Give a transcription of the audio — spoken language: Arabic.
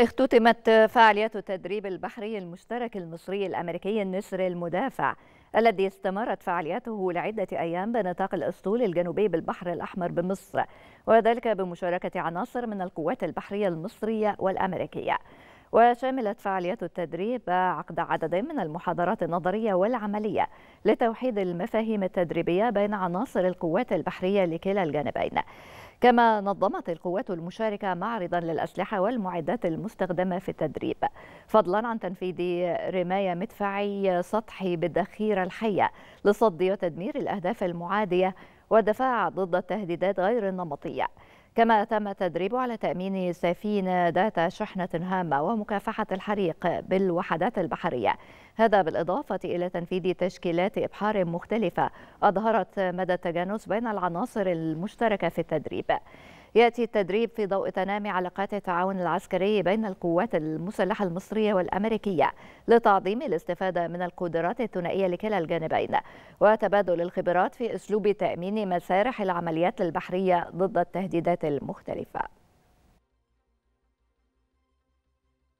اختتمت فعاليات التدريب البحري المشترك المصري الأمريكي النسر المدافع الذي استمرت فعالياته لعدة أيام بنطاق الأسطول الجنوبي بالبحر الأحمر بمصر وذلك بمشاركة عناصر من القوات البحرية المصرية والأمريكية وشملت فعاليات التدريب عقد عدد من المحاضرات النظرية والعملية لتوحيد المفاهيم التدريبية بين عناصر القوات البحرية لكلا الجانبين كما نظمت القوات المشاركة معرضا للأسلحة والمعدات المستخدمة في التدريب فضلا عن تنفيذ رماية مدفعي سطحي بالذخيرة الحية لصد وتدمير الأهداف المعادية والدفاع ضد التهديدات غير النمطية كما تم التدريب على تأمين سفينة ذات شحنة هامة ومكافحة الحريق بالوحدات البحرية هذا بالإضافة إلى تنفيذ تشكيلات إبحار مختلفة أظهرت مدى التجانس بين العناصر المشتركة في التدريب يأتي التدريب في ضوء تنامي علاقات التعاون العسكري بين القوات المسلحة المصرية والأمريكية لتعظيم الاستفادة من القدرات الثنائية لكلا الجانبين وتبادل الخبرات في أسلوب تأمين مسارح العمليات البحرية ضد التهديدات المختلفة